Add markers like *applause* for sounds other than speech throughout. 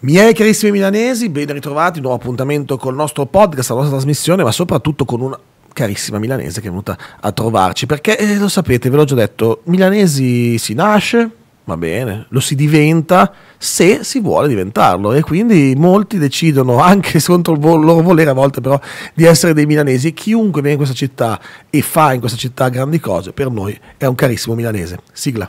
Miei carissimi milanesi, ben ritrovati, nuovo appuntamento col nostro podcast, la nostra trasmissione, ma soprattutto con una carissima milanese che è venuta a trovarci, perché eh, lo sapete, ve l'ho già detto, milanesi si nasce, va bene, lo si diventa se si vuole diventarlo e quindi molti decidono *laughs* anche contro il loro volere a volte però di essere dei milanesi e chiunque viene in questa città e fa in questa città grandi cose per noi è un carissimo milanese. Sigla.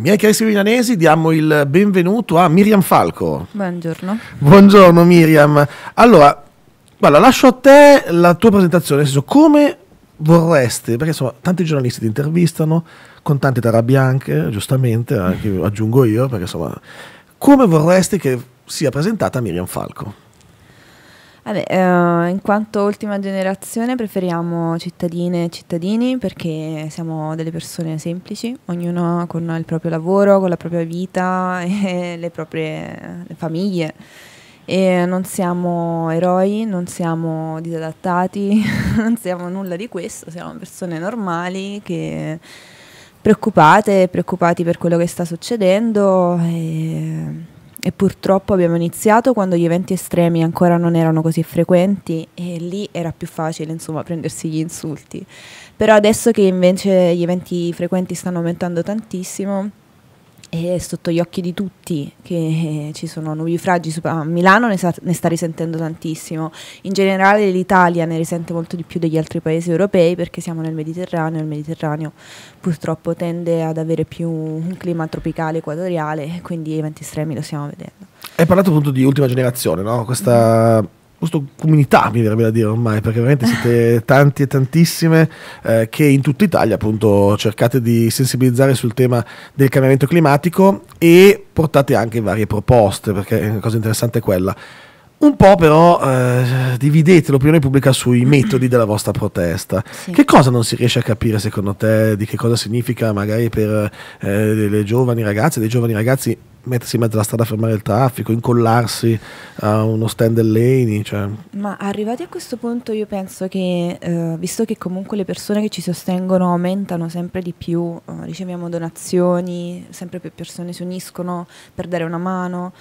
Miei carissimi milanesi, diamo il benvenuto a Miriam Falco. Buongiorno. Buongiorno Miriam. Allora, guarda, lascio a te la tua presentazione, nel senso come vorreste, perché insomma tanti giornalisti ti intervistano, con tante tara bianche, giustamente, anche aggiungo io, perché insomma, come vorresti che sia presentata Miriam Falco? Vabbè, eh, in quanto ultima generazione preferiamo cittadine e cittadini perché siamo delle persone semplici, ognuno con il proprio lavoro, con la propria vita *laughs* e le proprie le famiglie. E non siamo eroi, non siamo disadattati, *laughs* non siamo nulla di questo, siamo persone normali che preoccupate, preoccupati per quello che sta succedendo. E e purtroppo abbiamo iniziato quando gli eventi estremi ancora non erano così frequenti e lì era più facile insomma prendersi gli insulti. Però adesso che invece gli eventi frequenti stanno aumentando tantissimo, è sotto gli occhi di tutti che eh, ci sono nubifragi, a Milano ne sta, ne sta risentendo tantissimo, in generale l'Italia ne risente molto di più degli altri paesi europei perché siamo nel Mediterraneo, il Mediterraneo purtroppo tende ad avere più un clima tropicale equatoriale, quindi eventi estremi lo stiamo vedendo. Hai parlato appunto di ultima generazione, no? questa... Mm questo comunità mi verrebbe da dire ormai perché veramente siete *laughs* tanti e tantissime eh, che in tutta Italia appunto cercate di sensibilizzare sul tema del cambiamento climatico e portate anche varie proposte perché la cosa interessante è quella un po' però eh, dividete l'opinione pubblica sui metodi della vostra protesta. Sì. Che cosa non si riesce a capire secondo te? Di che cosa significa magari per eh, le giovani ragazze, dei giovani ragazzi mettersi in mezzo alla strada a fermare il traffico, incollarsi a uno stand dell'ENI? Cioè. Ma arrivati a questo punto io penso che, eh, visto che comunque le persone che ci sostengono aumentano sempre di più, eh, riceviamo donazioni, sempre più persone si uniscono per dare una mano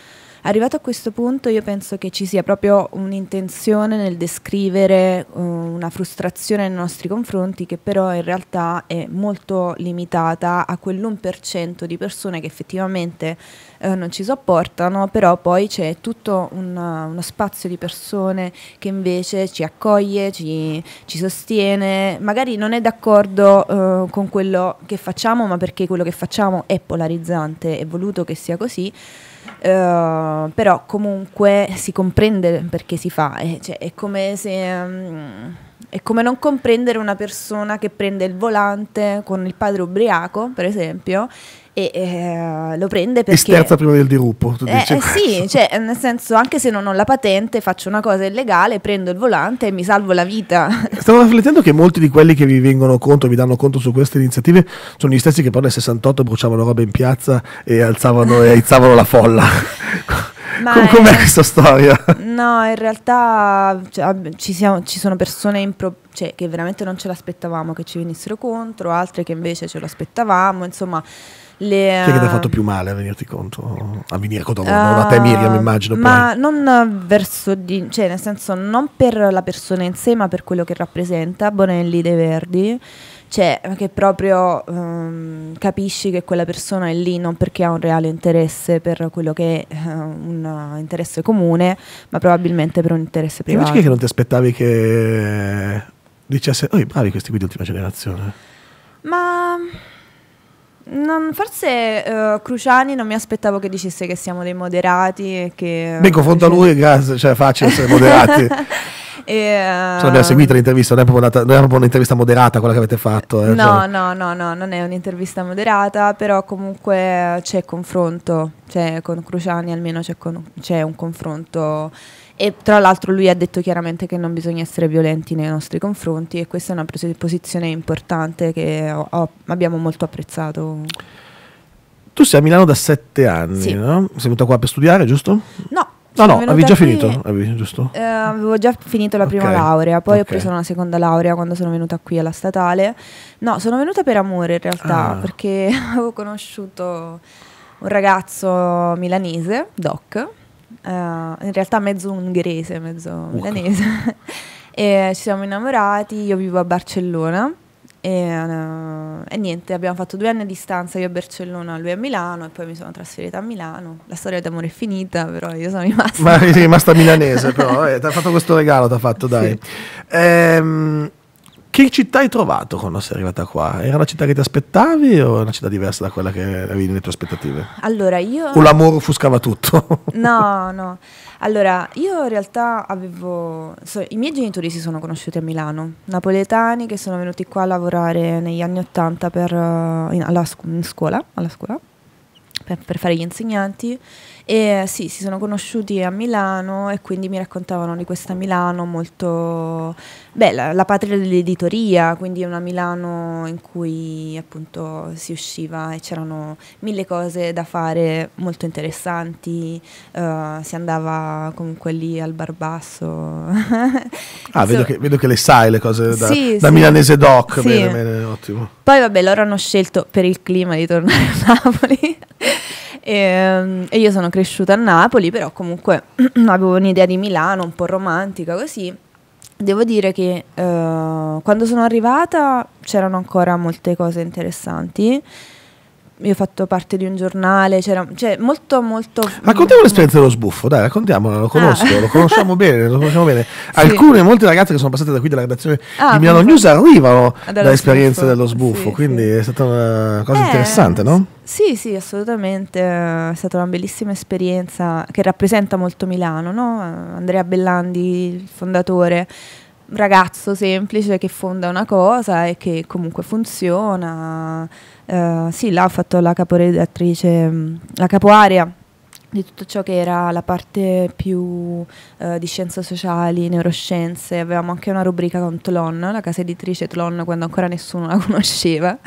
Arrivato a questo punto io penso che ci sia proprio un'intenzione nel descrivere uh, una frustrazione nei nostri confronti che però in realtà è molto limitata a quell'1% di persone che effettivamente uh, non ci sopportano, però poi c'è tutto un, uh, uno spazio di persone che invece ci accoglie, ci, ci sostiene, magari non è d'accordo eh, con quello che facciamo, ma perché quello che facciamo è polarizzante, è voluto che sia così. Uh, però comunque si comprende perché si fa, eh, cioè, è, come se, um, è come non comprendere una persona che prende il volante con il padre ubriaco, per esempio, e eh, lo prende perché... E sterza prima del dirupo, tu eh, eh Sì, cioè, nel senso, anche se non ho la patente, faccio una cosa illegale, prendo il volante e mi salvo la vita. *laughs* Stavo riflettendo che molti di quelli che vi vengono conto, vi danno conto su queste iniziative, sono gli stessi che poi nel 68 bruciavano roba in piazza e alzavano e aizzavano la folla. *laughs* Ma Com'è è... questa storia? No, in realtà cioè, ci, siamo, ci, sono persone impro- cioè, che veramente non ce l'aspettavamo che ci venissero contro, altre che invece ce l'aspettavamo, insomma le, Chi è che ti ha eh, fatto più male a venirti conto? A venire conto, uh, non a te eh, Miriam immagino. Ma poi. non verso, di, cioè nel senso non per la persona in sé ma per quello che rappresenta Bonelli De Verdi, cioè che proprio um, capisci che quella persona è lì non perché ha un reale interesse per quello che è uh, un interesse comune, ma probabilmente per un interesse privato. E invece che non ti aspettavi che dicesse, oh bravi questi qui di ultima generazione? Ma... Non, forse uh, Cruciani non mi aspettavo che dicesse che siamo dei moderati e che... Beh, confronto a lui, cioè, è facile essere moderati. *laughs* E, uh, cioè, abbiamo eh, seguito l'intervista, non è, una, non è, proprio un'intervista moderata quella che avete fatto. Eh, no, cioè. no, no, no, non è un'intervista moderata, però comunque c'è confronto, cioè con Cruciani almeno c'è, con, c'è un confronto e tra l'altro lui ha detto chiaramente che non bisogna essere violenti nei nostri confronti e questa è una posizione importante che ho, ho, abbiamo molto apprezzato. Tu sei a Milano da sette anni, sì. no? Sei venuta qua per studiare, giusto? No. Ah, no, no, avevi già qui, finito, avevi, giusto? Eh, avevo già finito la prima okay. laurea, poi okay. ho preso una seconda laurea quando sono venuta qui alla statale. No, sono venuta per amore in realtà, ah. perché *laughs* avevo conosciuto un ragazzo milanese, Doc, uh, in realtà mezzo ungherese, mezzo uh. danese. *laughs* e ci siamo innamorati, io vivo a Barcellona. E, uh, e, niente, abbiamo fatto due anni a distanza, io a Barcellona, lui a Milano e poi mi sono trasferita a Milano. La storia d'amore è finita, però io sono rimasta. Ma sei rimasta milanese, *laughs* però eh, ti ha fatto questo regalo, ti ha fatto, dai. Sì. Ehm, che città hai trovato quando sei arrivata qua? Era una città che ti aspettavi o una città diversa da quella che avevi nelle tue aspettative? Allora io... O l'amore offuscava tutto? *laughs* no, no. Allora, io in realtà avevo... So, I miei genitori si sono conosciuti a Milano, napoletani che sono venuti qua a lavorare negli anni Ottanta in, in, scuola, alla scuola per, per fare gli insegnanti e sì, si sono conosciuti a Milano e quindi mi raccontavano di questa Milano molto bella, la patria dell'editoria, quindi una Milano in cui appunto si usciva e c'erano mille cose da fare molto interessanti, uh, si andava comunque lì al Barbasso. *laughs* ah, vedo, so, che, vedo, che, le sai le cose da, sì, da sì. milanese doc, sì. bene, bene, ottimo. Poi vabbè, loro hanno scelto per il clima di tornare a Napoli. E, ehm, e io sono cresciuta a Napoli, però comunque *clears throat* avevo un'idea di Milano un po' romantica così. Devo dire che uh, quando sono arrivata c'erano ancora molte cose interessanti io ho fatto parte di un giornale, c'era cioè, molto molto... Raccontiamo mm. l'esperienza dello sbuffo, dai, raccontiamolo, lo ah. conosco, ah. lo conosciamo bene, lo conosciamo bene. *laughs* Sì. Alcune, molte ragazze che sono passate da qui dalla redazione ah, di Milano News arrivano dall'esperienza dello sbuffo, sì, quindi sì. è stata una cosa eh, interessante, no? Sì, sì, assolutamente, è stata una bellissima esperienza che rappresenta molto Milano, no? Andrea Bellandi, il fondatore ragazzo semplice che fonda una cosa e che comunque funziona. Uh, sì, là ho fatto la caporedattrice, mm, la capoarea di tutto ciò che era la parte più uh, di scienze sociali, neuroscienze, avevamo anche una rubrica con Tlon, la casa editrice Tlon quando ancora nessuno la *laughs* conosceva.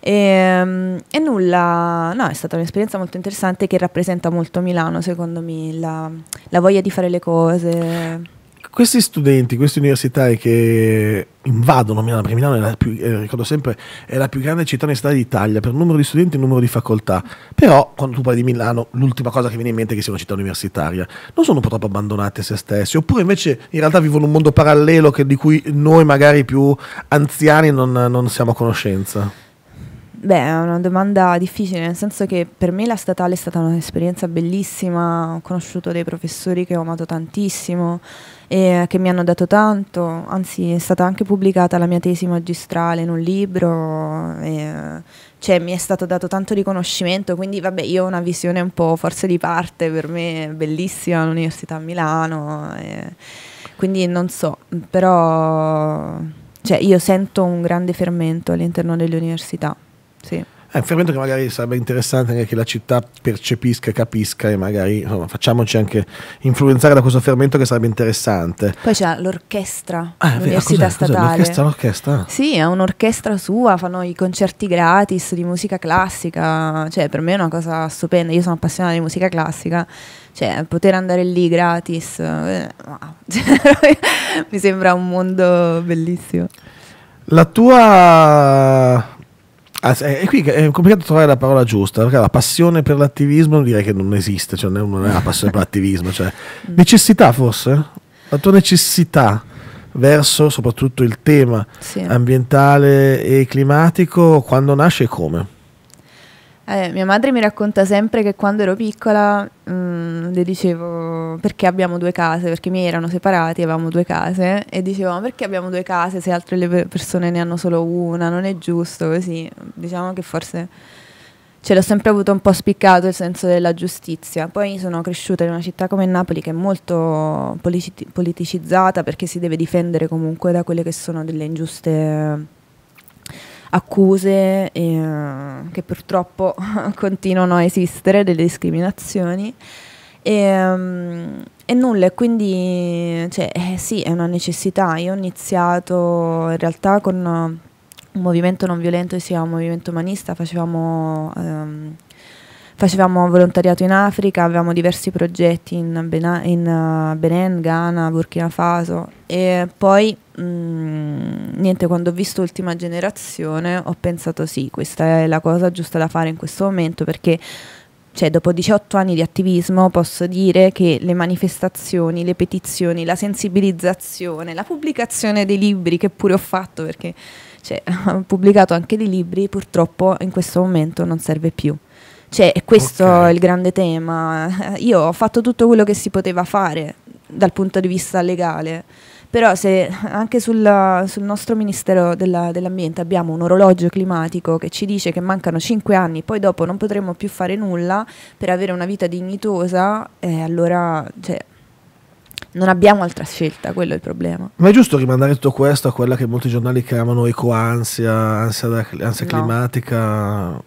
E, ehm, e, nulla, no, è stata un'esperienza molto interessante che rappresenta molto Milano, secondo me, la, la voglia di fare le cose questi studenti, queste universitari che invadono Milano, perché Milano è la più, eh, ricordo sempre, è la più grande città universitaria d'Italia per numero di studenti e numero di facoltà, però quando tu parli di Milano l'ultima cosa che viene in mente è che sia una città universitaria, non sono purtroppo abbandonati a se stessi, oppure invece in realtà vivono un mondo parallelo che, di cui noi magari più anziani non, non siamo a conoscenza. Beh, è una domanda difficile, nel senso che per me la statale è stata un'esperienza bellissima, ho conosciuto dei professori che ho amato tantissimo e che mi hanno dato tanto, anzi è stata anche pubblicata la mia tesi magistrale in un libro, e, cioè mi è stato dato tanto riconoscimento, quindi vabbè io ho una visione un po' forse di parte, per me è bellissima l'Università a Milano, e, quindi non so, però cioè, io sento un grande fermento all'interno dell'università. Sì. È un fermento che magari sarebbe interessante anche che la città percepisca, capisca e magari insomma, facciamoci anche influenzare da questo fermento che sarebbe interessante. Poi c'è l'orchestra, ah, l'università cos'è, statale. Cos'è? L'orchestra, l'orchestra. Sì, è un'orchestra sua, fanno i concerti gratis di musica classica, cioè per me è una cosa stupenda, io sono appassionata di musica classica, cioè poter andare lì gratis, eh, wow. *laughs* mi sembra un mondo bellissimo. La tua Ah, eh, qui è complicato trovare la parola giusta, perché la passione per l'attivismo direi che non esiste, cioè non è una passione per l'attivismo, cioè mm. necessità forse? La tua necessità verso soprattutto il tema sì. ambientale e climatico quando nasce e come? Eh, mia madre mi racconta sempre che quando ero piccola mh, mm, le dicevo perché abbiamo due case, perché i miei erano separati, avevamo due case e dicevo ma perché abbiamo due case se altre persone ne hanno solo una, non è giusto così, diciamo che forse ce l'ho sempre avuto un po' spiccato il senso della giustizia, poi sono cresciuta in una città come Napoli che è molto politicizzata perché si deve difendere comunque da quelle che sono delle ingiuste accuse eh, che purtroppo *laughs* continuano a esistere, delle discriminazioni. E, mm, e, nulla, quindi cioè, eh, sì, è una necessità. Io ho iniziato in realtà con un movimento non violento che si chiama Movimento Umanista, facevamo ehm, Facevamo volontariato in Africa, avevamo diversi progetti in, Bena, in uh, eh, Benin, Ghana, Burkina Faso e poi mh, mm, niente, quando ho visto Ultima Generazione ho pensato sì, questa è la cosa giusta da fare in questo momento perché cioè, dopo 18 anni di attivismo posso dire che le manifestazioni, le petizioni, la sensibilizzazione, la pubblicazione dei libri che pure ho fatto perché cioè, *laughs* ho pubblicato anche dei libri, purtroppo in questo momento non serve più. Cioè, questo okay. è il grande tema. Io ho fatto tutto quello che si poteva fare dal punto di vista legale. Però se anche sulla, sul nostro Ministero della, dell'Ambiente abbiamo un orologio climatico che ci dice che mancano 5 anni, poi dopo non potremo più fare nulla per avere una vita dignitosa, eh, allora cioè, non abbiamo altra scelta, quello è il problema. Ma è giusto rimandare tutto questo a quella che molti giornali chiamano ecoansia, ansia, da, ansia no. climatica?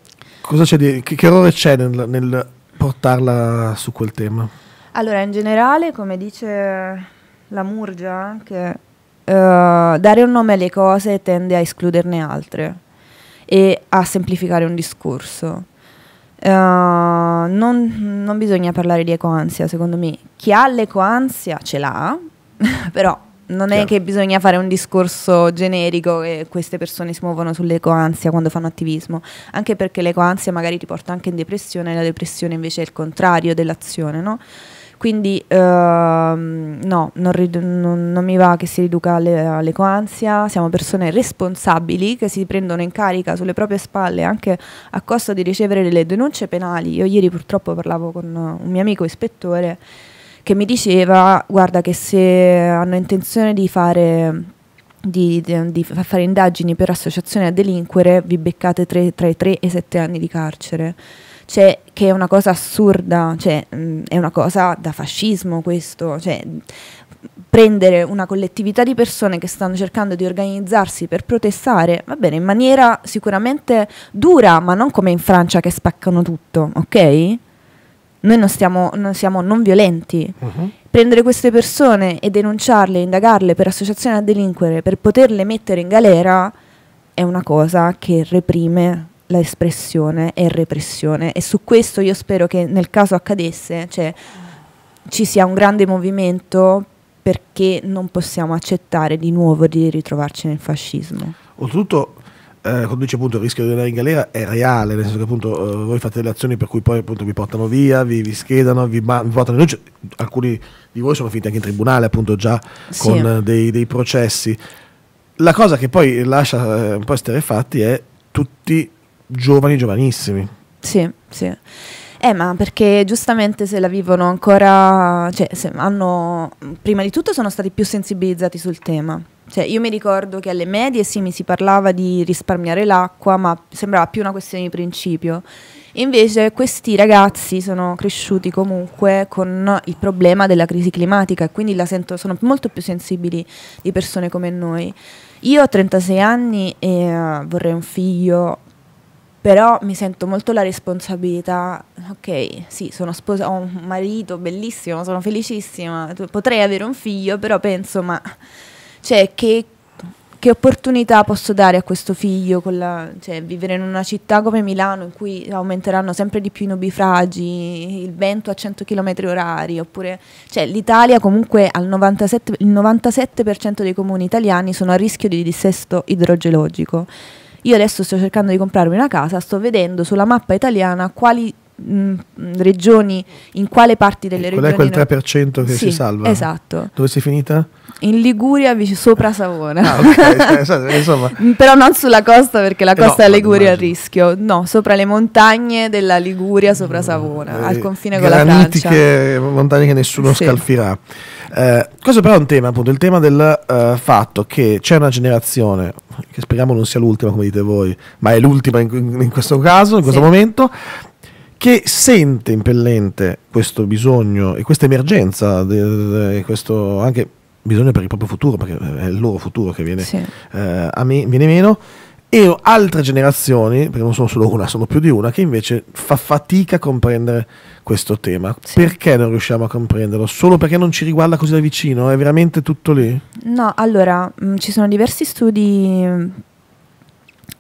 cosa c'è di, che, che errore c'è nel, nel portarla su quel tema? Allora, in generale, come dice la Murgia, anche uh, eh, dare un nome alle cose tende a escluderne altre e a semplificare un discorso. Uh, non, non, bisogna parlare di ecoansia, secondo me. Chi ha l'ecoansia ce l'ha, *laughs* però non Chiaro. è che bisogna fare un discorso generico e queste persone si muovono sull'ecoansia quando fanno attivismo, anche perché l'ecoansia magari ti porta anche in depressione, e la depressione invece è il contrario dell'azione, no? Quindi uh, no, non, non, non, mi va che si riduca all'ecoansia, siamo persone responsabili che si prendono in carica sulle proprie spalle anche a costo di ricevere delle denunce penali. Io ieri purtroppo parlavo con un mio amico ispettore che mi diceva guarda che se hanno intenzione di fare di, di, di, fare indagini per associazione a delinquere vi beccate tre, tra i 3 e i 7 anni di carcere. Cioè, che è una cosa assurda, cioè, mh, è una cosa da fascismo questo. Cioè, prendere una collettività di persone che stanno cercando di organizzarsi per protestare, va bene, in maniera sicuramente dura, ma non come in Francia che spaccano tutto, ok? noi non, stiamo, non siamo non violenti. Uh-huh. Prendere queste persone e denunciarle, indagarle per associazione a delinquere, per poterle mettere in galera, è una cosa che reprime la espressione e repressione. E su questo io spero che nel caso accadesse cioè, ci sia un grande movimento perché non possiamo accettare di nuovo di ritrovarci nel fascismo. Oltretutto eh, dice appunto il rischio di andare in galera è reale, nel senso che appunto eh, voi fate le azioni per cui poi appunto vi portano via, vi, vi schedano, vi, ma- vi portano in luce. Alcuni di voi sono finiti anche in tribunale appunto già sì. con eh, dei, dei, processi. La cosa che poi lascia eh, un po' esterefatti è tutti giovani, giovanissimi. Sì, sì. Eh, ma perché giustamente se la vivono ancora, cioè, hanno, prima di tutto sono stati più sensibilizzati sul tema cioè, io mi ricordo che alle medie sì, mi si parlava di risparmiare l'acqua, ma sembrava più una questione di principio. Invece questi ragazzi sono cresciuti comunque con il problema della crisi climatica e quindi sento, sono molto più sensibili di persone come noi. Io ho 36 anni e uh, vorrei un figlio, però mi sento molto la responsabilità, ok, sì, sono sposa, ho un marito bellissimo, sono felicissima, potrei avere un figlio, però penso ma cioè, che, che, opportunità posso dare a questo figlio? La, cioè, vivere in una città come Milano in cui aumenteranno sempre di più i nubifragi, il vento a 100 km orari, oppure... Cioè, l'Italia comunque al 97, il 97% dei comuni italiani sono a rischio di dissesto idrogeologico. Io adesso sto cercando di comprarmi una casa, sto vedendo sulla mappa italiana quali mh, mm, regioni, in quale parti delle Qual ecco, regioni... Qual è quel 3% che sì, si salva? Esatto. Dove sei finita? In Liguria, sopra Savona. Ah, okay. *laughs* Cioè, mm, però non sulla costa, perché la costa eh no, della Liguria è a rischio. No, sopra le montagne della Liguria, sopra mm, Savona, eh, al confine con la Francia. montagne che nessuno sì. scalfirà. Eh, questo però è un tema, appunto, il tema del uh, fatto che c'è una generazione, che speriamo non sia l'ultima come dite voi, ma è l'ultima in, in questo caso, in questo sì. momento, che sente impellente questo bisogno e questa emergenza, e questo anche bisogno per il proprio futuro, perché è il loro futuro che viene, sì. eh, me, viene meno, e altre generazioni, perché non sono solo una, sono più di una, che invece fa fatica a comprendere questo tema. Sì. Perché non riusciamo a comprenderlo? Solo perché non ci riguarda così da vicino? È veramente tutto lì? No, allora, mh, mm, ci sono diversi studi mm,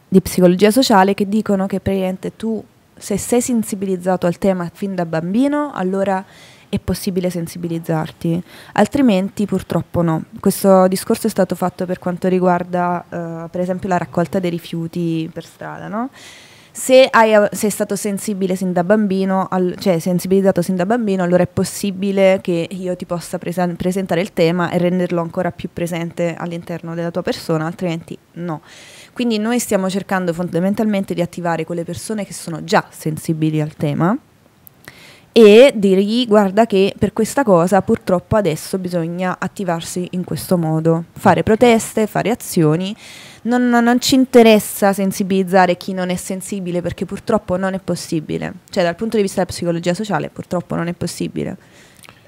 di psicologia sociale che dicono che praticamente tu se sei sensibilizzato al tema fin da bambino, allora è possibile sensibilizzarti, altrimenti purtroppo no. Questo discorso è stato fatto per quanto riguarda eh, per esempio la raccolta dei rifiuti per strada, no? Se hai, sei stato sensibile sin da bambino, al, cioè sensibilizzato sin da bambino, allora è possibile che io ti possa presen presentare il tema e renderlo ancora più presente all'interno della tua persona, altrimenti no. Quindi noi stiamo cercando fondamentalmente di attivare quelle persone che sono già sensibili al tema e dirgli guarda che per questa cosa purtroppo adesso bisogna attivarsi in questo modo, fare proteste, fare azioni, non, non, non, ci interessa sensibilizzare chi non è sensibile perché purtroppo non è possibile, cioè dal punto di vista della psicologia sociale purtroppo non è possibile.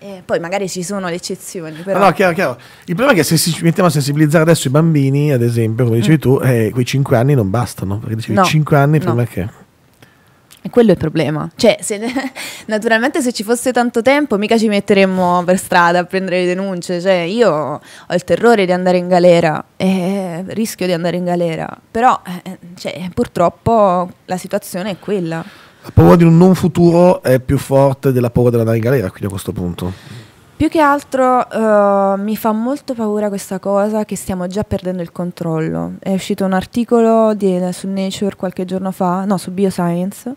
Eh, poi magari ci sono le eccezioni. Però. No, chiaro, chiaro. Il problema è che se ci mettiamo a sensibilizzare adesso i bambini, ad esempio, come dicevi mm. tu, eh, quei 5 anni non bastano. Perché dicevi no, 5 anni prima no. che. E quello è il problema. Cioè, se, *laughs* naturalmente se ci fosse tanto tempo, mica ci metteremmo per strada a prendere le denunce. Cioè, io ho il terrore di andare in galera, eh, rischio di andare in galera. Però, eh, eh cioè, purtroppo, la situazione è quella. La paura di un non futuro è più forte della paura dell'andare in galera, quindi a questo punto. Più che altro uh, mi fa molto paura questa cosa che stiamo già perdendo il controllo. È uscito un articolo di, su Nature qualche giorno fa, no, su Bioscience,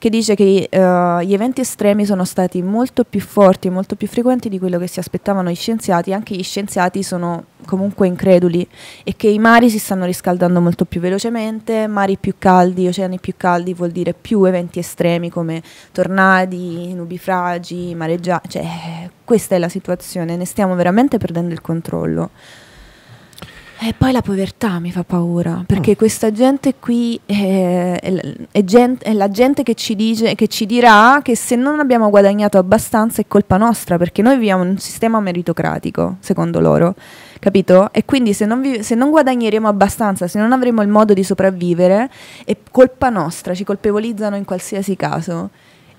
che dice che uh, gli eventi estremi sono stati molto più forti e molto più frequenti di quello che si aspettavano gli scienziati, anche gli scienziati sono comunque increduli e che i mari si stanno riscaldando molto più velocemente, mari più caldi, oceani più caldi vuol dire più eventi estremi come tornadi, nubifragi, mareggiate, cioè questa è la situazione, ne stiamo veramente perdendo il controllo. E poi la povertà mi fa paura, perché mm. questa gente qui eh, è, è, gente, è, la gente che ci, dice, che ci dirà che se non abbiamo guadagnato abbastanza è colpa nostra, perché noi viviamo in un sistema meritocratico, secondo loro, capito? E quindi se non, vi, se non guadagneremo abbastanza, se non avremo il modo di sopravvivere, è colpa nostra, ci colpevolizzano in qualsiasi caso.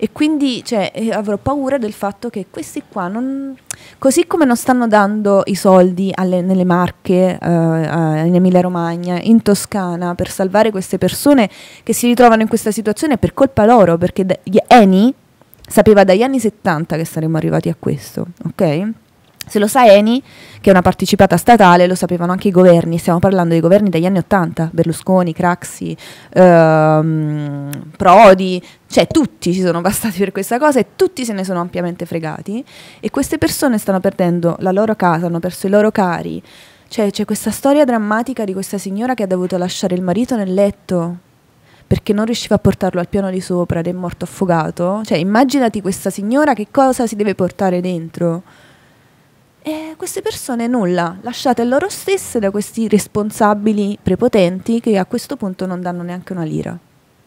E quindi cioè, eh, avrò paura del fatto che questi qua, non, così come non stanno dando i soldi alle, nelle Marche, uh, uh, in Emilia Romagna, in Toscana, per salvare queste persone che si ritrovano in questa situazione per colpa loro, perché Eni sapeva dagli anni 70 che saremmo arrivati a questo, ok? Se lo sa Eni, che è una partecipata statale, lo sapevano anche i governi, stiamo parlando dei governi degli anni Ottanta, Berlusconi, Craxi, ehm, Prodi, cioè tutti si sono bastati per questa cosa e tutti se ne sono ampiamente fregati e queste persone stanno perdendo la loro casa, hanno perso i loro cari, cioè c'è questa storia drammatica di questa signora che ha dovuto lasciare il marito nel letto perché non riusciva a portarlo al piano di sopra ed è morto affogato, cioè immaginati questa signora che cosa si deve portare dentro e queste persone nulla, lasciate loro stesse da questi responsabili prepotenti che a questo punto non danno neanche una lira.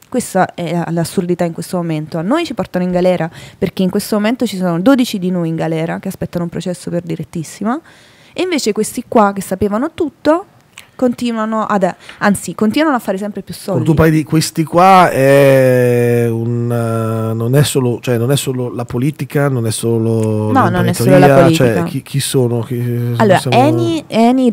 Questa è l'assurdità in questo momento. A noi ci portano in galera perché in questo momento ci sono 12 di noi in galera che aspettano un processo per direttissima e invece questi qua che sapevano tutto continuano ad anzi continuano a fare sempre più soldi tu parli di questi qua è un, uh, non, è solo, cioè, non, è solo, la politica non è solo no non è solo la cioè, politica cioè, chi, chi, sono chi, eh, allora Eni, Eni,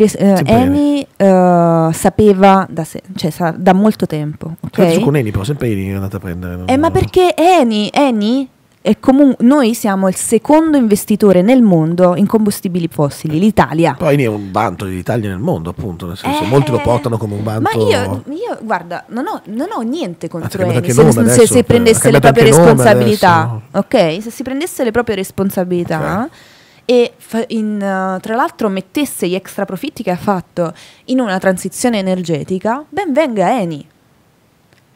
uh, sapeva da, se, cioè, sa, da, molto tempo okay? con Eni però sempre Eni è andata a prendere eh, ma perché Eni Eni e comun- noi siamo il secondo investitore nel mondo in combustibili fossili, l'Italia. Poi è un vanto dell'Italia nel mondo, appunto, nel senso, eh, molti lo eh, eh. portano come un vanto. Ma io, io guarda, non ho, non ho, niente contro Eni se, adesso, se, se prendesse le proprie responsabilità, ok? Se si prendesse le proprie responsabilità. Okay e in, eh, tra l'altro mettesse gli extra profitti che ha fatto in una transizione energetica, ben venga Eni.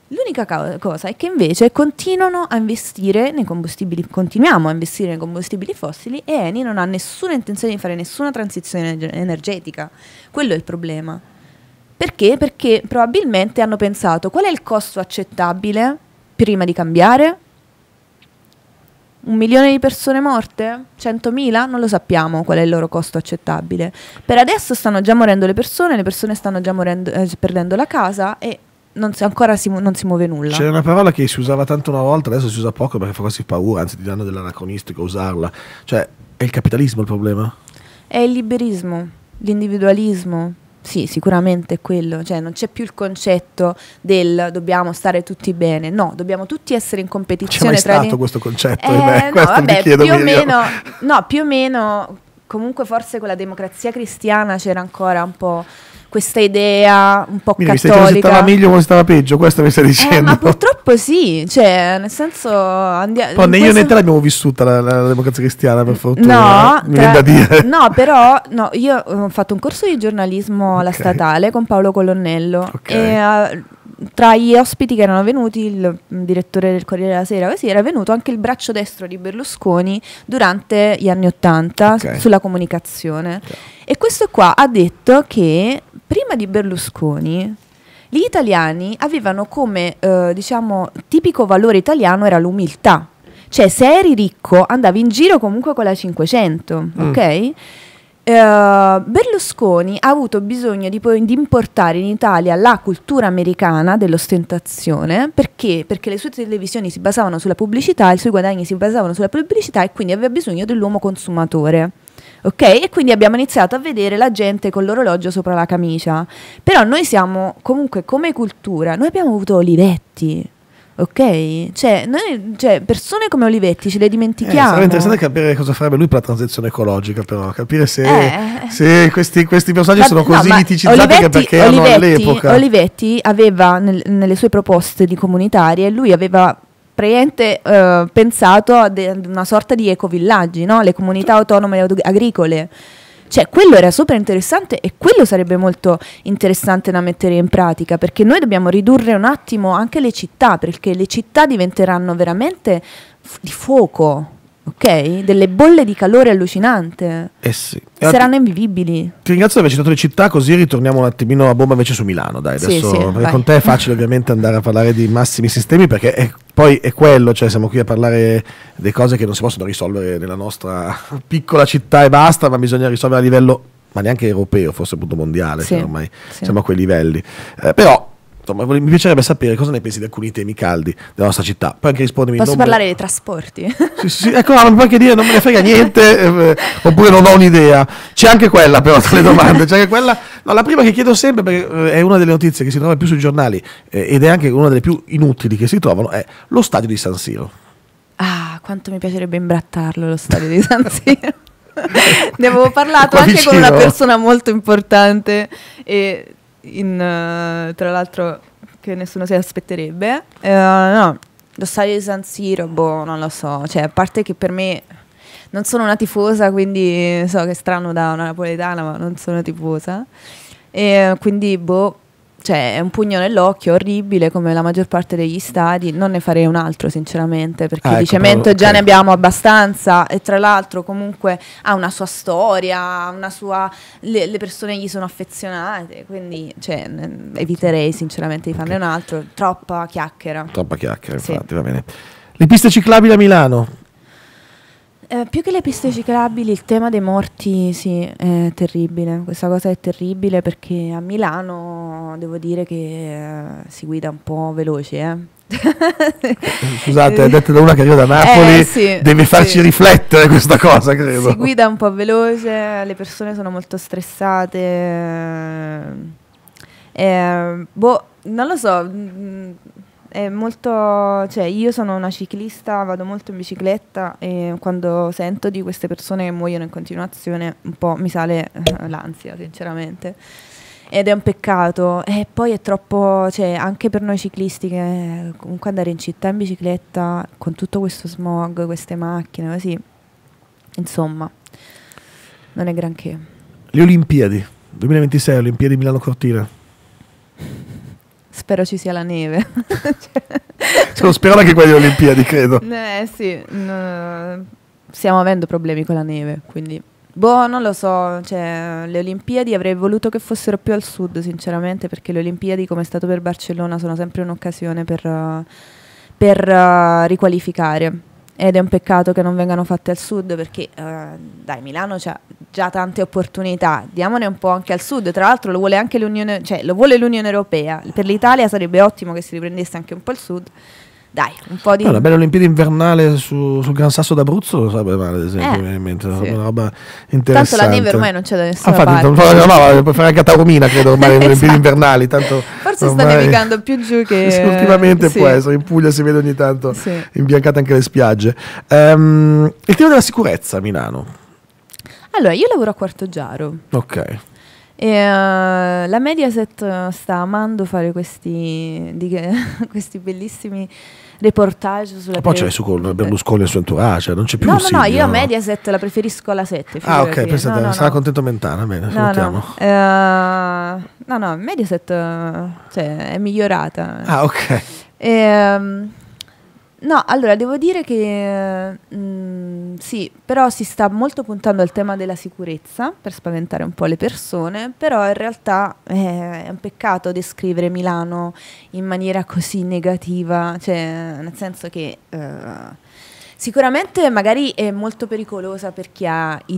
L'unica cosa è che invece continuano a investire nei combustibili, continuiamo a investire nei combustibili fossili e Eni non ha nessuna intenzione di fare nessuna transizione energetica. Quello è il problema. Perché? Perché probabilmente hanno pensato qual è il costo accettabile prima di cambiare? Un milione di persone morte? 100.000? Non lo sappiamo qual è il loro costo accettabile. Per adesso stanno già morendo le persone, le persone stanno già morendo, eh, perdendo la casa e non si, ancora si, non si muove nulla. C'è una parola che si usava tanto una volta, adesso si usa poco perché fa quasi paura, anzi ti danno dell'anacronistico usarla. Cioè, è il capitalismo il problema? È il liberismo, l'individualismo. Sì, sicuramente è quello, cioè non c'è più il concetto del dobbiamo stare tutti bene, no, dobbiamo tutti essere in competizione. Non c'è mai stato di... questo concetto, eh, eh beh, no, questo vabbè, più o meno, *laughs* no, più o meno, comunque forse con la democrazia cristiana c'era ancora un po' questa idea un po' Quindi, cattolica. Mi stai dicendo se stava meglio o stava peggio, questo mi stai dicendo. Eh, ma purtroppo sì, cioè, nel senso... Andia- Poi né io né te l'abbiamo vissuta la, la democrazia cristiana, per fortuna. No, eh, mi tra... da dire. no però no, io ho fatto un corso di giornalismo alla okay. statale con Paolo Colonnello okay. e... Uh, tra gli ospiti che erano venuti, il mm, direttore del Corriere della Sera, così, era venuto anche il braccio destro di Berlusconi durante gli anni Ottanta okay. sulla comunicazione. Okay. E questo qua ha detto che prima di Berlusconi gli italiani avevano come, eh, diciamo, tipico valore italiano era l'umiltà. Cioè, se eri ricco andavi in giro comunque con la 500, mm. ok? Uh, Berlusconi ha avuto bisogno di, di, importare in Italia la cultura americana dell'ostentazione perché? perché? le sue televisioni si basavano sulla pubblicità, i suoi guadagni si basavano sulla pubblicità e quindi aveva bisogno dell'uomo consumatore. Ok? E quindi abbiamo iniziato a vedere la gente con l'orologio sopra la camicia. Però noi siamo comunque come cultura, noi abbiamo avuto Olivetti, Ok? Cioè, noi, cioè, persone come Olivetti ce le dimentichiamo. Eh, sarebbe interessante capire cosa farebbe lui per la transizione ecologica, però, capire se, eh. se questi, questi, personaggi ma, sono così no, miticizzati Olivetti, che perché Olivetti, all'epoca. Olivetti aveva nel, nelle sue proposte di comunitarie, lui aveva praticamente eh, pensato a de- una sorta di ecovillaggi, no? le comunità autonome agricole. Cioè, quello era super interessante e quello sarebbe molto interessante da mettere in pratica, perché noi dobbiamo ridurre un attimo anche le città, perché le città diventeranno veramente di fuoco ok? Delle bolle di calore allucinante. Eh sì. Eh, Saranno invivibili. Ti ringrazio di aver citato le città, così ritorniamo un attimino a bomba invece su Milano. Dai, sì, adesso, sì, con te è facile ovviamente andare a parlare di massimi sistemi perché è, poi è quello, cioè siamo qui a parlare di cose che non si possono risolvere nella nostra piccola città e basta, ma bisogna risolvere a livello ma neanche europeo, forse appunto mondiale, sì, cioè ormai siamo a quei livelli. Eh, però insomma, esatto, mi piacerebbe sapere cosa ne pensi di alcuni temi caldi della nostra città. Poi anche rispondermi. Posso parlare me... dei trasporti? *laughs* Sì, sì, sì. ecco, no, mi puoi anche dire non me ne frega niente, *laughs* eh, eh, oppure non ho un'idea. C'è anche quella, però, tra le domande. C'è anche quella. No, la prima che chiedo sempre, perché eh, è una delle notizie che si trova più sui giornali eh, ed è anche una delle più inutili che si trovano, è lo stadio di San Siro. Ah, quanto mi piacerebbe imbrattarlo lo stadio di San Siro. ne *laughs* avevo parlato anche con una persona molto importante e in, eh, tra l'altro che nessuno si aspetterebbe. Uh, no, lo stadio di San Siro, boh, non lo so, cioè a parte che per me non sono una tifosa, quindi so che è strano da una napoletana, ma non sono tifosa. E quindi boh, cioè è un pugno nell'occhio orribile come la maggior parte degli stadi, non ne farei un altro sinceramente perché ah, ecco, di cemento però, già okay. ne abbiamo abbastanza e tra l'altro comunque ha una sua storia, una sua, le, le, persone gli sono affezionate, quindi cioè, eviterei sinceramente di farne okay. un altro, troppa chiacchiera. Troppa chiacchiera, infatti, sì. va bene. Le piste ciclabili a Milano, eh, più che le piste ciclabili, il tema dei morti sì, è terribile. Questa cosa è terribile perché a Milano devo dire che eh, si guida un po' veloce. Eh. *laughs* Scusate, detto da una che arriva da Napoli, eh, sì, deve farci sì. riflettere questa cosa, credo. Si guida un po' veloce, le persone sono molto stressate. Eh, boh, non lo so. Mh, mm, è molto, cioè io sono una ciclista, vado molto in bicicletta e quando sento di queste persone che muoiono in continuazione un po' mi sale eh, l'ansia, sinceramente. Ed è un peccato, e poi è troppo, cioè anche per noi ciclisti che eh, comunque andare in città in bicicletta con tutto questo smog, queste macchine, così, insomma, non è granché. Le Olimpiadi, 2026, Olimpiadi Milano Cortina spero ci sia la neve. *laughs* cioè... Se lo sperano anche quelle Olimpiadi, credo. Eh sì, no, stiamo avendo problemi con la neve, quindi... Boh, non lo so, cioè, le Olimpiadi avrei voluto che fossero più al sud, sinceramente, perché le Olimpiadi, come è stato per Barcellona, sono sempre un'occasione per, per uh, riqualificare ed è un peccato che non vengano fatte al sud perché eh, dai Milano c'ha già tante opportunità, diamone un po' anche al sud, tra l'altro lo vuole anche l'Unione, cioè, lo vuole l'Unione Europea, per l'Italia sarebbe ottimo che si riprendesse anche un po' il sud dai, un po' di... No, una bella Olimpiade invernale su, sul Gran Sasso d'Abruzzo, lo sarebbe male, ad esempio, eh, mente, sì. una roba interessante. Tanto la neve ormai non c'è da nessuna ah, infatti, parte. No, no, no, puoi fare anche a Taormina, credo, ormai *laughs* esatto. le Olimpiadi invernali. Tanto Forse ormai... sta nevicando più giù *laughs* che... Sì, ultimamente sì. può essere, in Puglia si vede ogni tanto sì. imbiancate anche le spiagge. Um, il tema della sicurezza a Milano. Allora, io lavoro a Quarto Giaro. Ok. E, uh, la Mediaset eh, sta amando fare questi, di, *laughs* questi bellissimi reportage sulla Poi c'è su con eh. Berlusconi e su suo entourage, non c'è più No, no, no, io a Mediaset la preferisco alla 7. Ah, ok, no, no, sarà no. contento Mentana, bene, no, salutiamo. No. Uh, no, no, Mediaset eh, cioè, è migliorata. Ah, ok. E, um, No, allora devo dire che mh, mm, sì, però si sta molto puntando al tema della sicurezza per spaventare un po' le persone, però in realtà eh, è un peccato descrivere Milano in maniera così negativa, cioè nel senso che eh, sicuramente magari è molto pericolosa per chi ha i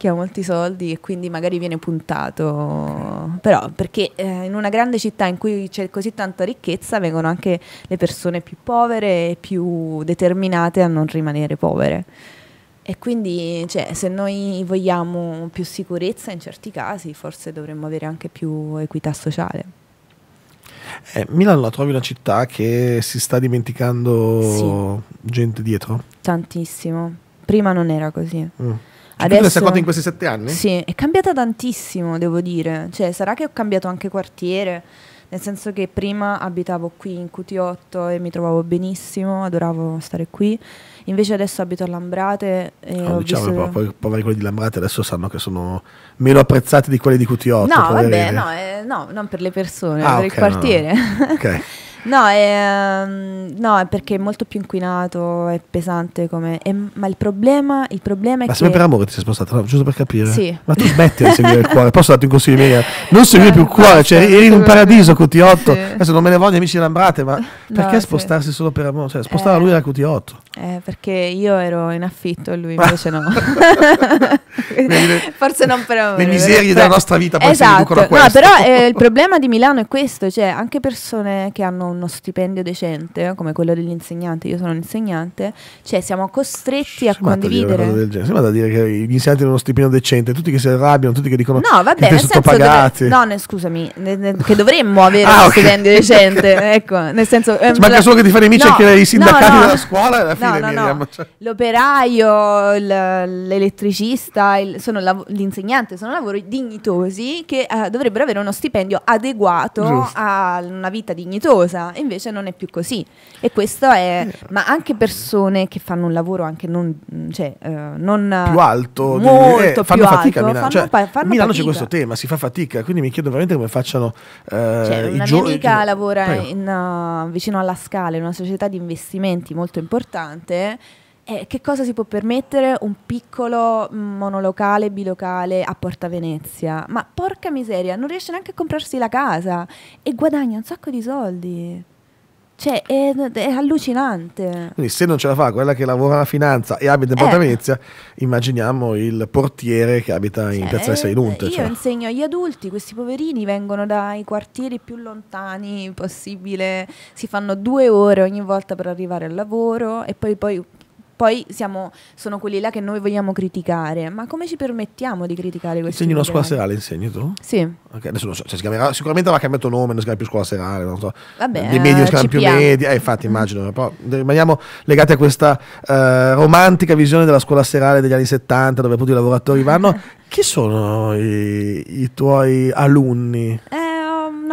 che ha molti soldi e quindi magari viene puntato, okay. però perché eh, in una grande città in cui c'è così tanta ricchezza vengono anche le persone più povere e più determinate a non rimanere povere. E quindi cioè, se noi vogliamo più sicurezza in certi casi forse dovremmo avere anche più equità sociale. Eh, Milano la trovi una città che si sta dimenticando sì. gente dietro? Tantissimo, prima non era così. Mm Adesso, questa cosa in questi sette anni? Sì, è cambiata tantissimo, devo dire. Cioè, sarà che ho cambiato anche quartiere, nel senso che prima abitavo qui in QT8 e mi trovavo benissimo, adoravo stare qui. Invece adesso abito a Lambrate. E oh, diciamo visto... che poi, poveri quelli di Lambrate adesso sanno che sono meno apprezzati di quelli di QT8. No, vabbè, no, eh, no, non per le persone, ah, per okay, il quartiere. No. Ok. *laughs* No è, ehm, no, è, perché è molto più inquinato, è pesante come... È, ma il problema, il problema è ma che... Ma sei per amore ti sei spostata, no, giusto per capire. Sì. Ma tu smetti di seguire il cuore, *laughs* posso darti un consiglio mio? Non seguire più il certo, cuore, cioè eri in un paradiso qt 8 Sì. Adesso non me ne voglio amici lambrate, ma *laughs* perché no, spostarsi sì. solo per amore? Cioè spostare eh. lui era QT8. Eh, perché io ero in affitto e lui *laughs* invece no. *laughs* Forse non per Le miserie della cioè, nostra vita poi esatto. si No, però eh, il problema di Milano è questo, cioè anche persone che hanno uno stipendio decente, come quello degli insegnanti, io sono un insegnante, cioè siamo costretti a Schimato condividere. Sembra da dire che gli insegnanti hanno uno stipendio decente, tutti che si arrabbiano, tutti che dicono no, vabbè, che sono pagati. Dove... No, ne, scusami, ne, ne, che dovremmo avere ah, uno okay. stipendio decente, ecco, nel senso... Ehm, Manca la... solo che ti fanno i amici no, anche i sindacati no, no. della scuola eh, fine no, miriamo, cioè. L'operaio, l'elettricista, l'insegnante sono lavori dignitosi che eh, dovrebbero avere uno stipendio adeguato Giusto. a una vita dignitosa. Invece non è più così. E questo è. Yeah. Ma anche persone che fanno un lavoro anche non. Cioè, eh, non più alto, molto di, eh, più fanno fatica alto, a Milano. Fanno, cioè, fanno Milano c'è questo tema, si fa fatica. Quindi mi chiedo veramente come facciano. Eh, cioè, una mia amica lavora in, uh, vicino alla Scala, in una società di investimenti molto importante importante è che cosa si può permettere un piccolo mm, monolocale, bilocale a Porta Venezia. Ma porca miseria, non riesce neanche a comprarsi la casa e guadagna un sacco di soldi. Cioè, è, è, allucinante. Quindi se non ce la fa quella che lavora alla finanza e abita in Porta eh. Venezia, immaginiamo il portiere che abita in cioè, Piazza Sei Lunte. Io cioè. insegno agli adulti, questi poverini vengono dai quartieri più lontani possibile, si fanno due ore ogni volta per arrivare al lavoro e poi, poi poi siamo, sono quelli là che noi vogliamo criticare. Ma come ci permettiamo di criticare questi? Insegni una scuola serale, insegni tu? Sì. Okay, adesso non so, cioè, chiamerà, sicuramente aveva cambiato nome, non si chiama più scuola serale, non so. Vabbè, di media non si chiama più media, eh, infatti immagino, però rimaniamo legati a questa eh, romantica visione della scuola serale degli anni 70 dove appunto i lavoratori vanno. *laughs* Chi sono i, i tuoi alunni? Eh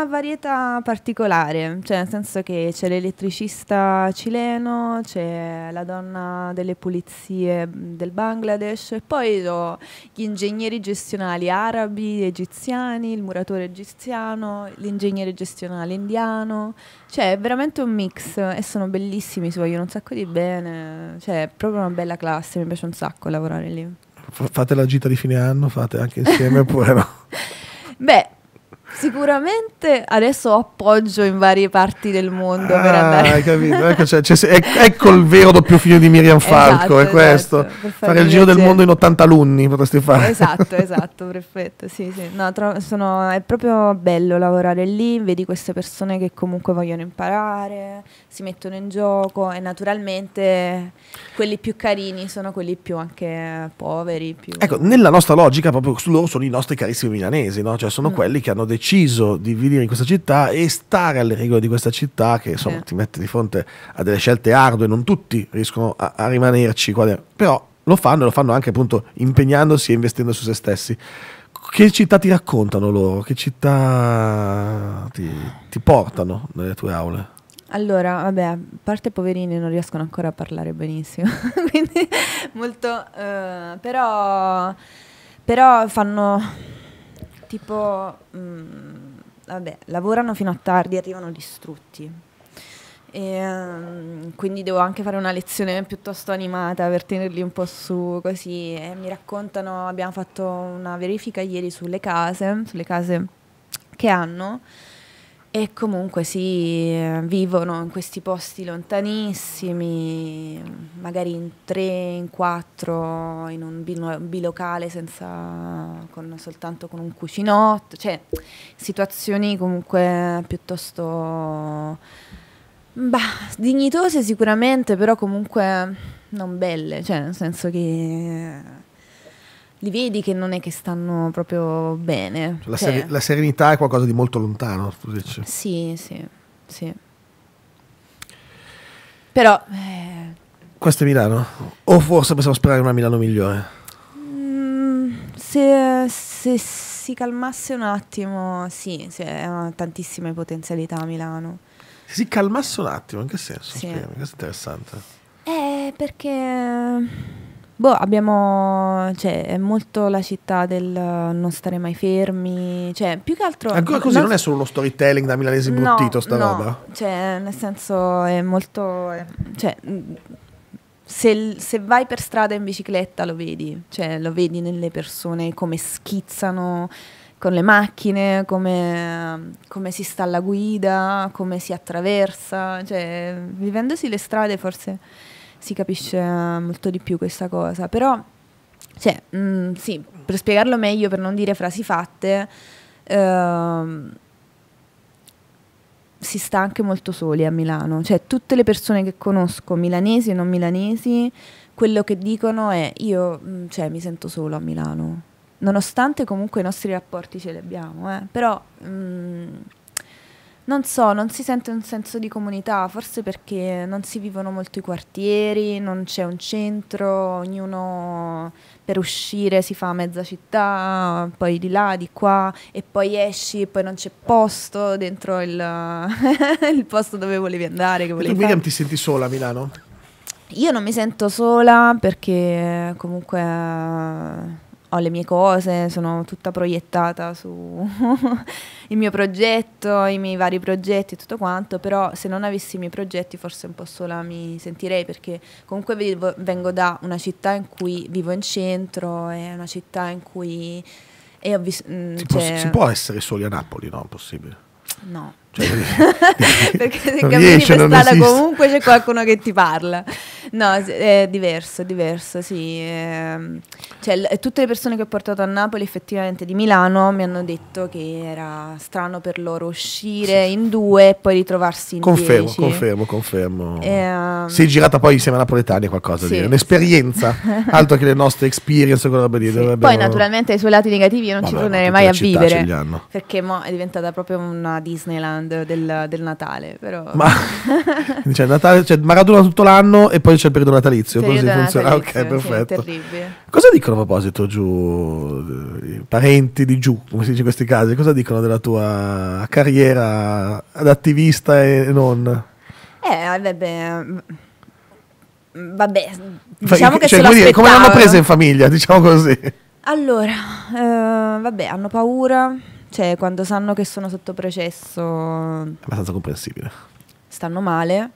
una varietà particolare, cioè nel senso che c'è l'elettricista cileno, c'è la donna delle pulizie del Bangladesh e poi ho gli ingegneri gestionali arabi, egiziani, il muratore egiziano, l'ingegnere gestionale indiano, cioè è veramente un mix e sono bellissimi, si vogliono un sacco di bene, cioè è proprio una bella classe, mi piace un sacco lavorare lì. Fate la gita di fine anno, fate anche insieme oppure no? *laughs* Beh, Sicuramente adesso ho appoggio in varie parti del mondo ah, per andare. Hai capito? Ecco, cioè, cioè, *laughs* ecco, il vero doppio figlio di Miriam esatto, Falco, esatto, è questo. Esatto, fare il giro del mondo in 80 alunni potresti fare. Esatto, *laughs* esatto, perfetto. Sì, sì. No, tro- sono, è proprio bello lavorare lì, vedi queste persone che comunque vogliono imparare, si mettono in gioco e naturalmente quelli più carini sono quelli più anche poveri. Più... Ecco, nella nostra logica proprio loro sono i nostri carissimi milanesi, no? cioè sono mm. quelli che hanno deciso deciso di vivere in questa città e stare alle regole di questa città che insomma, eh. ti mette di fronte a delle scelte ardue, non tutti riescono a, a rimanerci, quale, però lo fanno e lo fanno anche appunto impegnandosi e investendo su se stessi. Che città ti raccontano loro? Che città ti, ti portano nelle tue aule? Allora, vabbè, a parte poverini non riescono ancora a parlare benissimo, *laughs* quindi molto... Uh, però, però fanno tipo, mh, mm, vabbè, lavorano fino a tardi, arrivano distrutti. E, um, quindi devo anche fare una lezione piuttosto animata per tenerli un po' su così. E mi raccontano, abbiamo fatto una verifica ieri sulle case, sulle case che hanno e comunque si sì, eh, vivono in questi posti lontanissimi, magari in tre, in quattro, in un bilocale senza, con, soltanto con un cucinotto, cioè situazioni comunque piuttosto bah, dignitose sicuramente, però comunque non belle, cioè nel senso che li vedi che non è che stanno proprio bene. La, cioè, la serenità è qualcosa di molto lontano, tu dici. Sì, sì, sì. Però... Eh... Questo è Milano? O forse possiamo sperare una Milano migliore? Mm, se, se, si calmasse un attimo, sì, sì, ha tantissime potenzialità a Milano. Se si calmasse un attimo, in che senso? Sì. questo è interessante. Eh, perché Boh, abbiamo. Cioè, è molto la città del eh, non stare mai fermi. Cioè, più che altro. Ancora così, non, non è solo uno storytelling da milanese imbottito, no, sta no. roba. Cioè, nel senso, è molto. Cioè. Se, se, vai per strada in bicicletta lo vedi, cioè lo vedi nelle persone come schizzano con le macchine, come, come si sta alla guida, come si attraversa, cioè vivendosi le strade forse si capisce eh, molto di più questa cosa. Però, cioè, mh, mm, sì, per spiegarlo meglio, per non dire frasi fatte, ehm, si sta anche molto soli a Milano. Cioè, tutte le persone che conosco, milanesi e non milanesi, quello che dicono è io mh, mm, cioè, mi sento solo a Milano. Nonostante comunque i nostri rapporti ce li abbiamo, eh, però... Mh, mm, non so, non si sente un senso di comunità, forse perché non si vivono molto i quartieri, non c'è un centro, ognuno per uscire si fa mezza città, poi di là, di qua, e poi esci e poi non c'è posto dentro il, *laughs* il posto dove volevi andare. Che volevi tu Miriam ti senti sola a Milano? Io non mi sento sola perché comunque ho le mie cose, sono tutta proiettata su *laughs* il mio progetto, i miei vari progetti e tutto quanto, però se non avessi i miei progetti forse un po' sola mi sentirei perché comunque vivo, vengo da una città in cui vivo in centro, è una città in cui... Mh, mm, si, può, cioè si, può, essere soli a Napoli, no? Possibile. No. Cioè, *laughs* perché se cammini riesce, per strada esiste. comunque c'è qualcuno che ti parla. No, è diverso, è diverso, sì. Ehm, cioè, tutte le persone che ho portato a Napoli, effettivamente di Milano, mi hanno detto che era strano per loro uscire sì. in due e poi ritrovarsi in confermo, dieci. Confermo, confermo, confermo. Um... Sei girata poi insieme a Proletania qualcosa, sì, un'esperienza, sì. *laughs* altro che le nostre experience. Quella roba sì. Dovrebbero... Poi naturalmente i suoi lati negativi io non Vabbè, ci tornerei mai a vivere, perché mo è diventata proprio una Disneyland Disneyland del, del Natale, però... Ma *laughs* cioè, Natale, cioè, Maradona tutto l'anno e poi c'è il periodo natalizio, così funziona. Natalizio, ok, perfetto. Cosa dicono a proposito giù, eh, i parenti di giù, come si dice in questi casi, cosa dicono della tua carriera ad attivista e non? Eh, vabbè... Mm, vabbè, diciamo cioè, che cioè, dire, come l'hanno presa in famiglia, *laughs* diciamo così. Allora, eh, vabbè, hanno paura cioè quando sanno che sono sotto processo... È abbastanza comprensibile. Stanno male.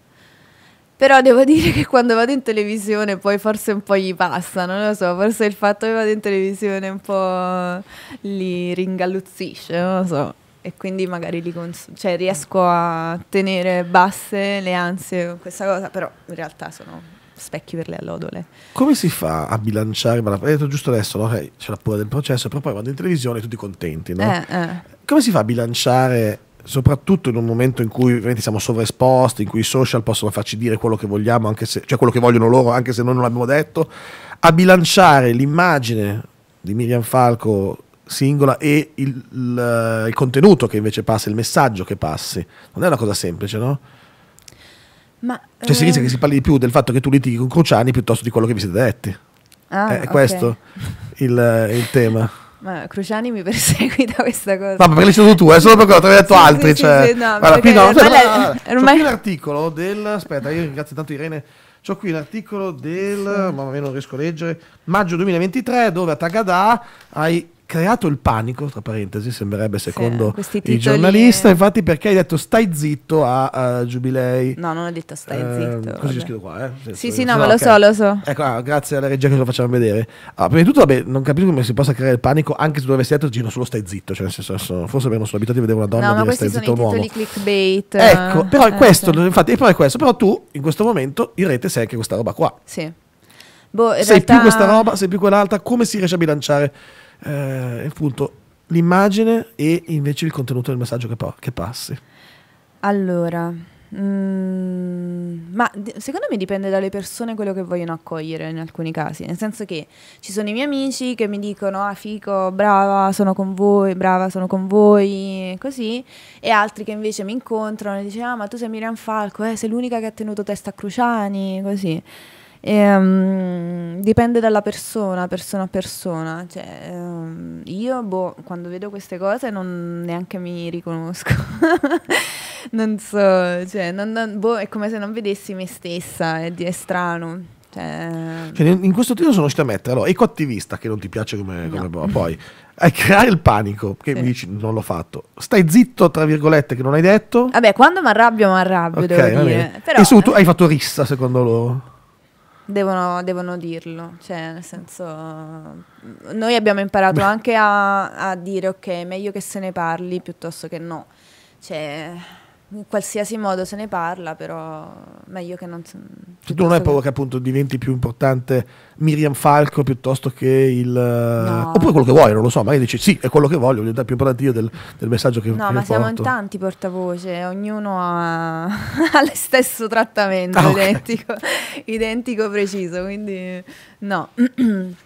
Però devo dire che quando vado in televisione poi forse un po' gli passa, non lo so, forse il fatto che vado in televisione un po' li ringalluzzisce, non lo so. E quindi magari li cioè, riesco a tenere basse le ansie con questa cosa, però in realtà sono specchi per le allodole. Come si fa a bilanciare? Ma hai detto giusto adesso, no? Cioè, c'è la paura del processo, però poi vado in televisione tutti contenti. No? Eh, eh. Come si fa a bilanciare, soprattutto in un momento in cui siamo sovraesposti, in cui i social possono farci dire quello che vogliamo, anche se, cioè quello che vogliono loro, anche se noi non l'abbiamo detto, a bilanciare l'immagine di Miriam Falco singola e il, il, il contenuto che invece passa, il messaggio che passi. Non è una cosa semplice, no? Ma, cioè, si eh, dice che si parli di più del fatto che tu litighi con Cruciani piuttosto di quello che vi siete detti. Ah, è okay. questo il, il tema. Ma Cruciani mi perseguita questa cosa. No, ma perché l'hai stato tu, è eh? solo perché l'avevi detto *laughs* sì, altri. Sì, cioè. sì, no, Guarda, qui no, ormai... ormai... qui l'articolo del. Aspetta, io ringrazio tanto Irene. C'ho qui l'articolo del. Mamma mia, non riesco a leggere. Maggio 2023, dove a Tagadà hai creato il panico, tra parentesi, sembrerebbe secondo sì, il giornalista, eh. infatti perché hai detto stai zitto a, a Giubilei. No, non ho detto stai eh, zitto. Così c'è scritto qua, eh? Sì, sì, sì no, no, ma lo okay. so, lo so. Ecco, ah, grazie alla regia che lo facciamo vedere. Allora, ah, prima di tutto, vabbè, non capisco come si possa creare il panico anche se dovesse detto giro solo stai zitto, cioè nel senso, forse perché non sono abituati a vedere una donna no, dire ma stai zitto a un uomo. clickbait. Eh, ecco, però è eh, questo, sì. infatti, però è questo, però tu in questo momento in rete sei anche questa roba qua. Sì. Boh, sei realtà... più questa roba, sei più quell'altra, come si riesce a bilanciare eh, appunto l'immagine e invece il contenuto del messaggio che, pa- che passi. Allora, Mm, ma secondo me dipende dalle persone quello che vogliono accogliere in alcuni casi, nel senso che ci sono i miei amici che mi dicono ah fico, brava, sono con voi, brava, sono con voi, così, e altri che invece mi incontrano e dicono ah ma tu sei Miriam Falco, eh, sei l'unica che ha tenuto testa a Cruciani, così. E, um, dipende dalla persona, persona a persona. Cioè, um, io, boh, quando vedo queste cose non neanche mi riconosco. *laughs* non so, cioè, non, non, boh, è come se non vedessi me stessa, è, è strano. Cioè... Cioè, in questo titolo sono riuscito a mettere allora, ecoattivista che non ti piace come, no. come boh, poi *laughs* creare il panico che sì. mi dici non l'ho fatto stai zitto tra virgolette che non hai detto vabbè quando mi arrabbio mi arrabbio okay, devo dire. Però... e su tu eh. hai fatto rissa secondo loro Devono, devono, dirlo, cioè nel senso noi abbiamo imparato anche a, a, dire ok, meglio che se ne parli piuttosto che no, cioè in qualsiasi modo se ne parla, però meglio che non... Tu non hai paura che appunto diventi più importante Miriam Falco piuttosto che il... No. Oppure quello che vuoi, non lo so, magari dici sì, è quello che voglio, voglio diventare più importante io del, del messaggio che No, che ma porto. siamo in tanti portavoce, ognuno ha, *laughs* ha lo stesso trattamento, ah, okay. identico, identico preciso, quindi no. *clears throat*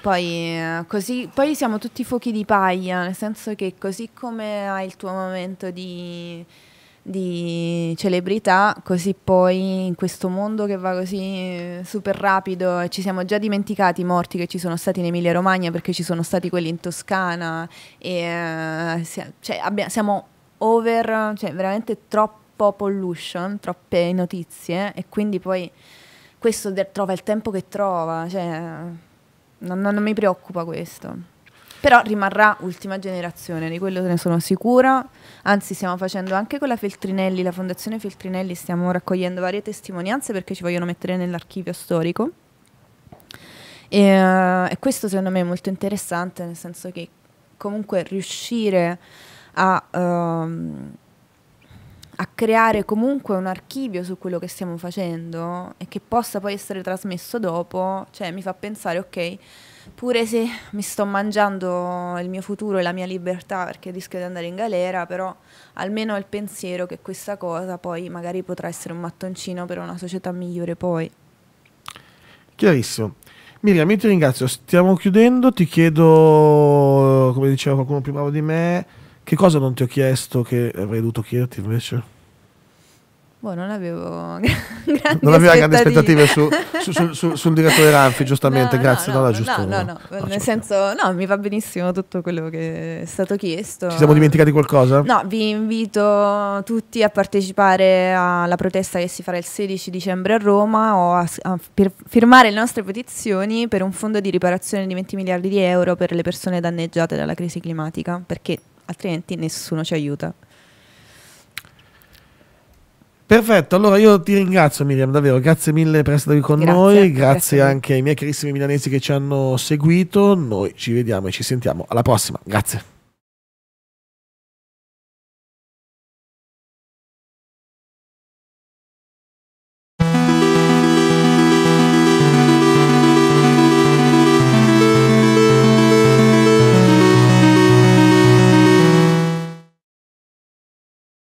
Poi, eh, così, poi, siamo tutti fuochi di paglia, nel senso che così come hai il tuo momento di di celebrità, così poi in questo mondo che va così eh, super rapido e ci siamo già dimenticati i morti che ci sono stati in Emilia Romagna perché ci sono stati quelli in Toscana e uh, cioè, abbia, siamo over, cioè veramente troppo pollution, troppe notizie e quindi poi questo trova il tempo che trova, cioè non, non mi preoccupa questo. Però rimarrà ultima generazione, di quello ne sono sicura. Anzi, stiamo facendo anche con la Feltrinelli, la Fondazione Feltrinelli, stiamo raccogliendo varie testimonianze perché ci vogliono mettere nell'archivio storico. E, uh, e questo secondo me è molto interessante, nel senso che comunque riuscire a, uh, a, creare comunque un archivio su quello che stiamo facendo e che possa poi essere trasmesso dopo, cioè mi fa pensare, ok, pure se mi sto mangiando il mio futuro e la mia libertà perché rischio di andare in galera, però almeno ho il pensiero che questa cosa poi magari potrà essere un mattoncino per una società migliore poi. Chiarissimo. Miriam, io ti ringrazio, stiamo chiudendo, ti chiedo, come diceva qualcuno più bravo di me, che cosa non ti ho chiesto che avrei dovuto chiederti invece? Boh, non avevo *laughs* grandi non aveva grandi aspettative su, su, su, sul direttore Ranfi, giustamente, *laughs* no, grazie. No, no, no, giusto no, no, no nel senso, no, mi va benissimo tutto quello che è stato chiesto. Ci siamo dimenticati qualcosa? No, vi invito tutti a partecipare alla protesta che si farà il 16 dicembre a Roma o a, a firmare le nostre petizioni per un fondo di riparazione di 20 miliardi di euro per le persone danneggiate dalla crisi climatica, perché altrimenti nessuno ci aiuta. Perfetto, allora io ti ringrazio Miriam, davvero, grazie mille per essere qui con grazie, noi, grazie, grazie anche ai miei carissimi milanesi che ci hanno seguito, noi ci vediamo e ci sentiamo alla prossima, grazie.